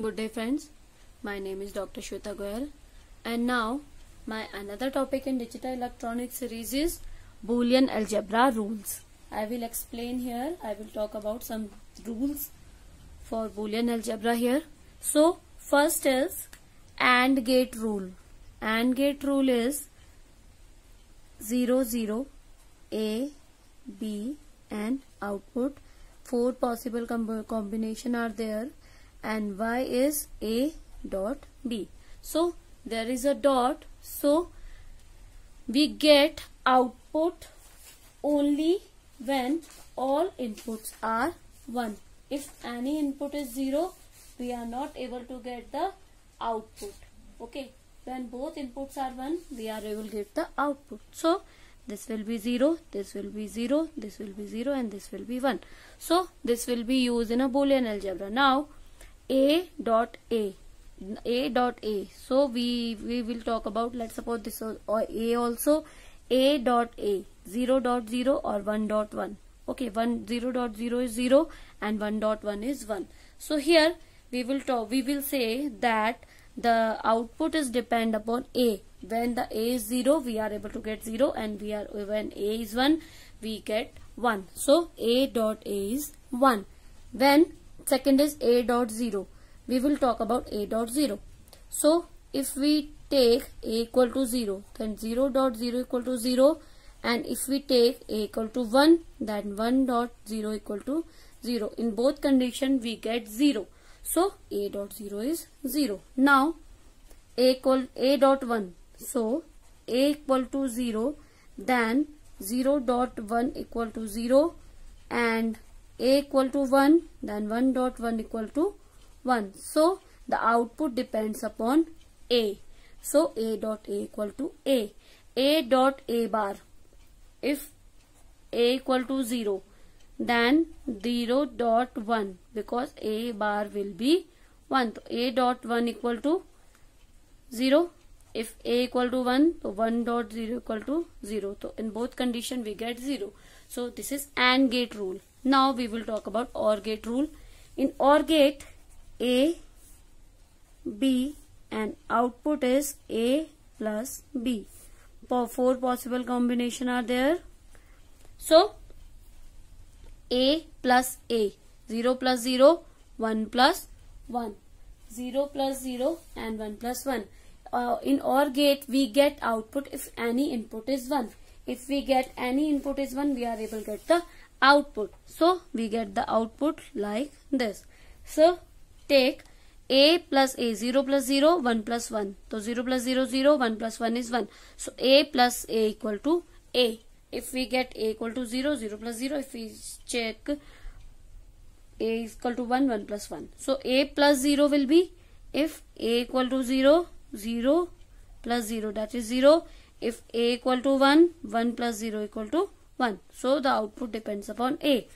Good day friends, my name is Dr. Shweta Goyal and now my another topic in digital electronics series is Boolean algebra rules. I will explain here, I will talk about some rules for Boolean algebra here. So first is AND gate rule. AND gate rule is 0 0 A B and output. Four possible com combination are there and y is a dot b. So there is a dot. So we get output only when all inputs are 1. If any input is 0, we are not able to get the output. Okay. When both inputs are 1, we are able to get the output. So, this will be 0, this will be 0, this will be 0 and this will be 1. So, this will be used in a Boolean algebra. Now, a dot a a dot a so we we will talk about let's suppose this or a also a dot a 0 dot 0 or 1 dot 1 okay 1 0 dot 0 is 0 and 1 dot 1 is 1 so here we will talk we will say that the output is depend upon a when the a is 0 we are able to get 0 and we are when a is 1 we get 1 so a dot a is 1 when Second is a dot 0. We will talk about a dot 0. So if we take a equal to 0 then 0 dot 0 equal to 0 and if we take a equal to 1 then 1 dot 0 equal to 0. In both condition we get 0. So a dot 0 is 0. Now a equal a dot 1. So a equal to 0 then 0 dot 1 equal to 0 and a equal to 1 then 1 dot 1 equal to 1 so the output depends upon a so a dot a equal to a a dot a bar if a equal to 0 then 0 dot 1 because a bar will be 1 so a dot 1 equal to 0 if a equal to 1 so 1 dot 0 equal to 0 so in both condition we get 0 so this is AND gate rule now we will talk about OR gate rule. In OR gate, A, B and output is A plus B. Four possible combination are there. So, A plus A. 0 plus 0, 1 plus 1. 0 plus 0 and 1 plus 1. Uh, in OR gate, we get output if any input is 1. If we get any input is 1, we are able to get the output. So we get the output like this. So take a plus a 0 plus 0 1 plus 1. So 0 plus 0 0 1 plus 1 is 1. So a plus a equal to a. If we get a equal to 0 0 plus 0 if we check a is equal to 1 1 plus 1. So a plus 0 will be if a equal to 0 0 plus 0 that is 0. If a equal to 1 1 plus 0 equal to 1. So the output depends upon A.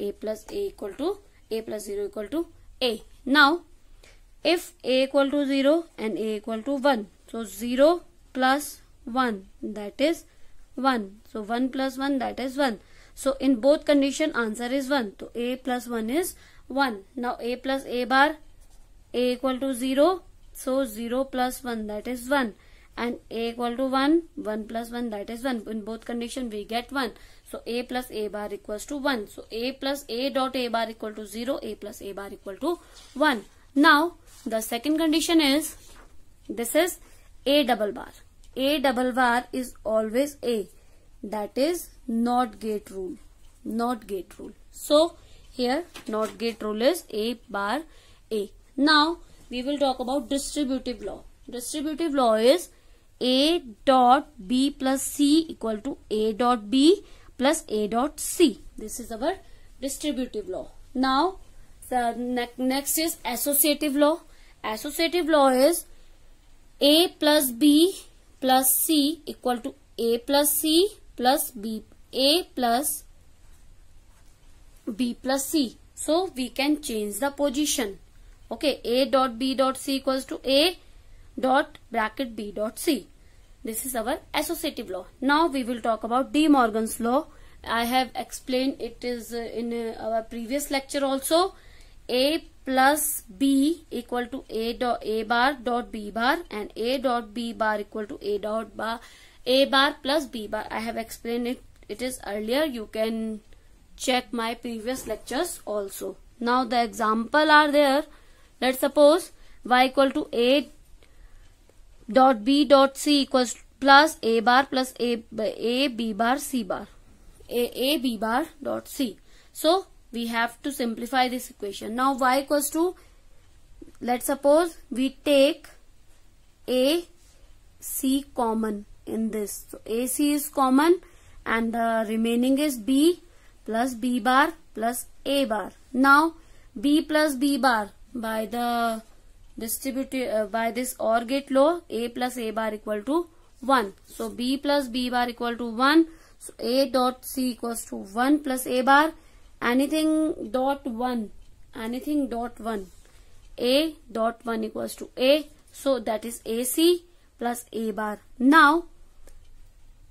A plus A equal to A plus 0 equal to A. Now if A equal to 0 and A equal to 1. So 0 plus 1 that is 1. So 1 plus 1 that is 1. So in both condition answer is 1. So A plus 1 is 1. Now A plus A bar A equal to 0. So 0 plus 1 that is 1 and a equal to 1 1 plus 1 that is 1 in both condition we get 1 so a plus a bar equals to 1 so a plus a dot a bar equal to 0 a plus a bar equal to 1 now the second condition is this is a double bar a double bar is always a that is not gate rule not gate rule so here not gate rule is a bar a now we will talk about distributive law distributive law is a dot b plus c equal to a dot b plus a dot c. This is our distributive law. Now, the ne next is associative law. Associative law is a plus b plus c equal to a plus c plus b a plus b plus c. So, we can change the position. Okay, a dot b dot c equals to a dot bracket B dot C. This is our associative law. Now we will talk about De Morgan's law. I have explained it is uh, in uh, our previous lecture also. A plus B equal to A dot A bar dot B bar and A dot B bar equal to A dot bar A bar plus B bar. I have explained it. It is earlier. You can check my previous lectures also. Now the example are there. Let's suppose y equal to A dot B dot C equals plus A bar plus A, A B bar C bar. A, A B bar dot C. So, we have to simplify this equation. Now, Y equals to, let's suppose we take A C common in this. So, AC is common and the remaining is B plus B bar plus A bar. Now, B plus B bar by the distributed uh, by this OR gate law A plus A bar equal to 1. So B plus B bar equal to 1. So A dot C equals to 1 plus A bar. Anything dot 1. Anything dot 1. A dot 1 equals to A. So that is AC plus A bar. Now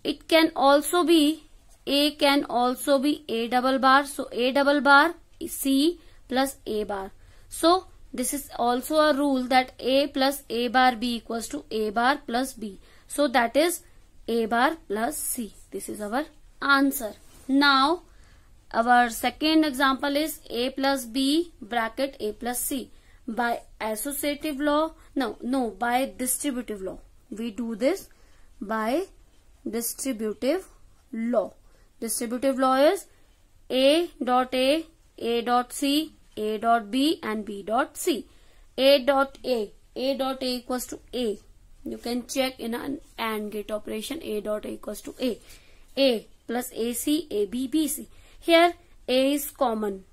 it can also be A can also be A double bar. So A double bar C plus A bar. So this is also a rule that A plus A bar B equals to A bar plus B. So that is A bar plus C. This is our answer. Now our second example is A plus B bracket A plus C. By associative law, no, no, by distributive law. We do this by distributive law. Distributive law is A dot A, A dot C, a dot B and B dot C. A dot A, A dot A equals to A. You can check in an AND gate operation A dot A equals to A. A plus AC, AB, BC. Here A is common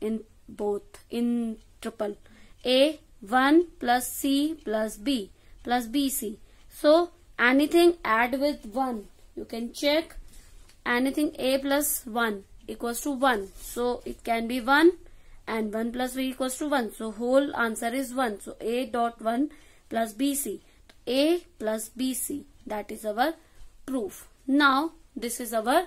in both, in triple. A 1 plus C plus B plus BC. So anything add with 1. You can check anything A plus 1 equals to 1. So it can be 1 and 1 plus b equals to 1. So whole answer is 1. So a dot 1 plus bc. A plus bc. That is our proof. Now this is our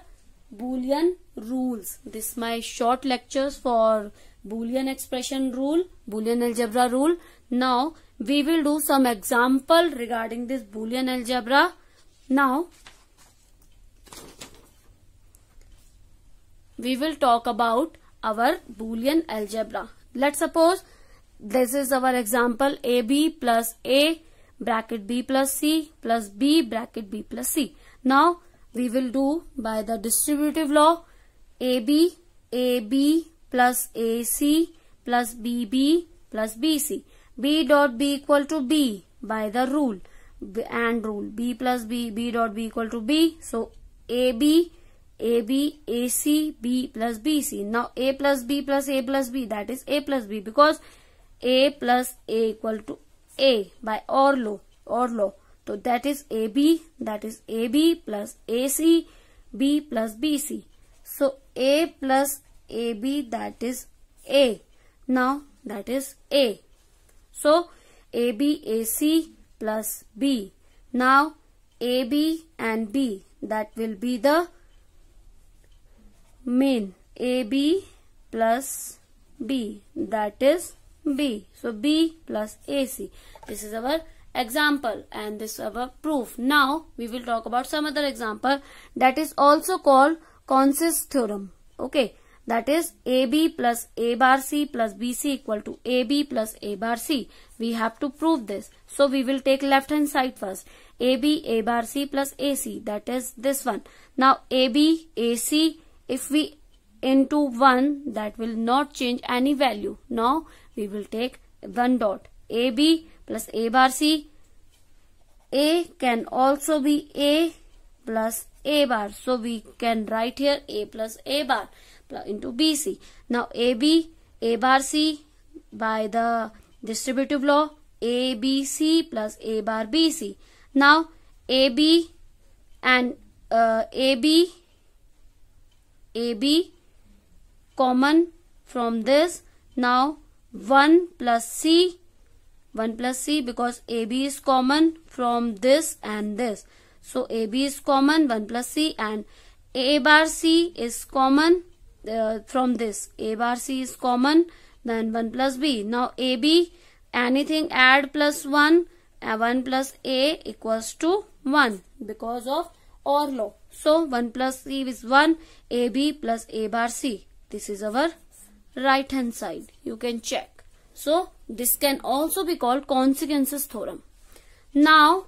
Boolean rules. This my short lectures for Boolean expression rule, Boolean algebra rule. Now we will do some example regarding this Boolean algebra. Now we will talk about our Boolean algebra. Let's suppose this is our example AB plus A bracket B plus C plus B bracket B plus C. Now we will do by the distributive law AB AB plus AC plus BB plus BC. B dot B equal to B by the rule and rule B plus B B dot B equal to B. So AB AB, AC, B plus BC. Now A plus B plus A plus B that is A plus B because A plus A equal to A by OR law. OR law. So that is AB that is AB plus AC B plus BC. So A plus AB that is A. Now that is A. So AB AC plus B. Now AB and B that will be the mean AB plus B that is B. So B plus AC. This is our example and this is our proof. Now we will talk about some other example that is also called Consist theorem. Okay. That is AB plus A bar C plus BC equal to AB plus A bar C. We have to prove this. So we will take left hand side first. AB A bar C plus AC. That is this one. Now AB AC if we into 1 that will not change any value. Now we will take 1 dot AB plus A bar C. A can also be A plus A bar. So we can write here A plus A bar into BC. Now AB, A bar C by the distributive law ABC plus A bar BC. Now AB and uh, AB AB common from this. Now 1 plus C 1 plus C because AB is common from this and this. So AB is common 1 plus C and A bar C is common uh, from this. A bar C is common then 1 plus B. Now AB anything add plus 1 uh, 1 plus A equals to 1 because of OR law. So 1 plus C is 1, AB plus A bar C. This is our right hand side. You can check. So this can also be called consequences theorem. Now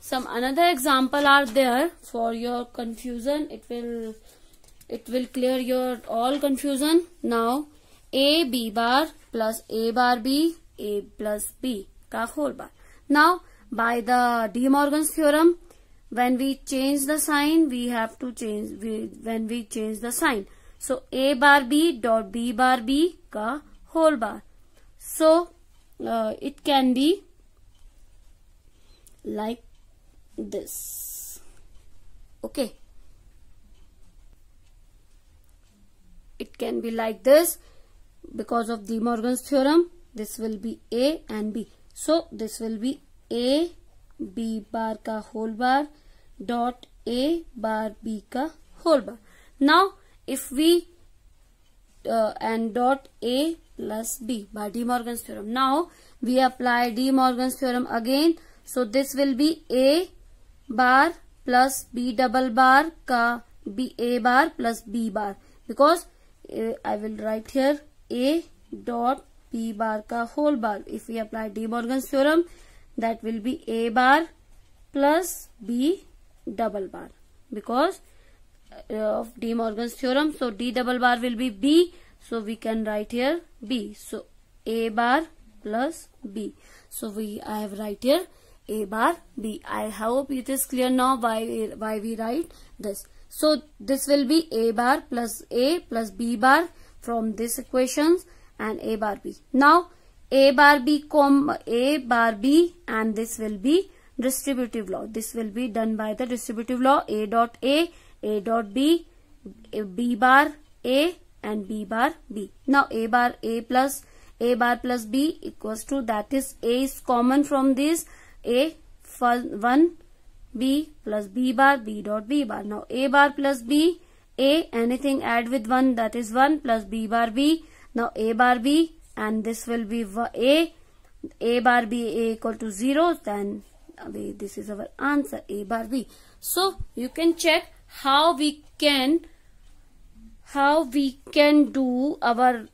some another example are there for your confusion. It will it will clear your all confusion. Now A B bar plus A bar B A plus B Ka whole bar. Now by the De Morgan's theorem when we change the sign we have to change we, when we change the sign so a bar b dot b bar b ka whole bar so uh, it can be like this okay it can be like this because of De Morgan's theorem this will be a and b so this will be a B bar का whole bar dot A bar B का whole bar now if we and dot A plus B bar De Morgan theorem now we apply De Morgan theorem again so this will be A bar plus B double bar का B A bar plus B bar because I will write here A dot B bar का whole bar if we apply De Morgan's theorem that will be A bar plus B double bar because uh, of De Morgan's theorem. So D double bar will be B. So we can write here B. So A bar plus B. So we I have write here A bar B. I hope it is clear now why why we write this. So this will be A bar plus A plus B bar from this equations and A bar B. Now a bar b comma a bar b and this will be distributive law. This will be done by the distributive law a dot a, a dot b, b bar a and b bar b. Now a bar a plus a bar plus b equals to that is a is common from this a 1 b plus b bar b dot b bar. Now a bar plus b a anything add with 1 that is 1 plus b bar b. Now a bar b and this will be A. A bar B A equal to 0 then uh, this is our answer A bar B. So you can check how we can how we can do our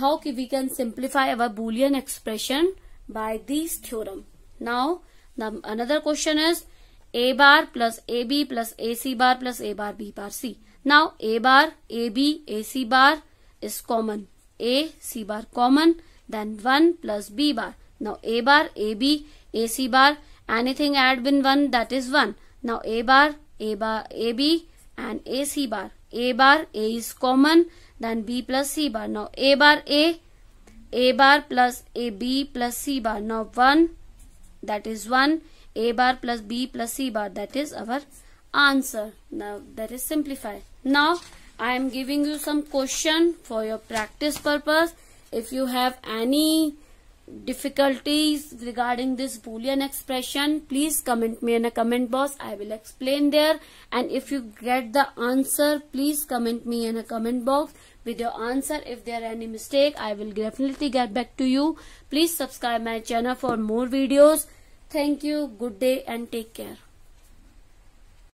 how we can simplify our boolean expression by this theorem. Now the, another question is A bar plus AB plus AC bar plus A bar B bar C. Now A bar, a b a c bar is common. A, C bar common, then 1 plus B bar. Now A bar, AB, AC bar, anything add bin 1 that is 1. Now A bar, A bar, AB and AC bar. A bar, A is common, then B plus C bar. Now A bar, A, A bar plus AB plus C bar. Now 1 that is 1, A bar plus B plus C bar that is our answer. Now that is simplified. Now I am giving you some question for your practice purpose. If you have any difficulties regarding this boolean expression please comment me in a comment box i will explain there and if you get the answer please comment me in a comment box with your answer if there are any mistake i will definitely get back to you please subscribe my channel for more videos thank you good day and take care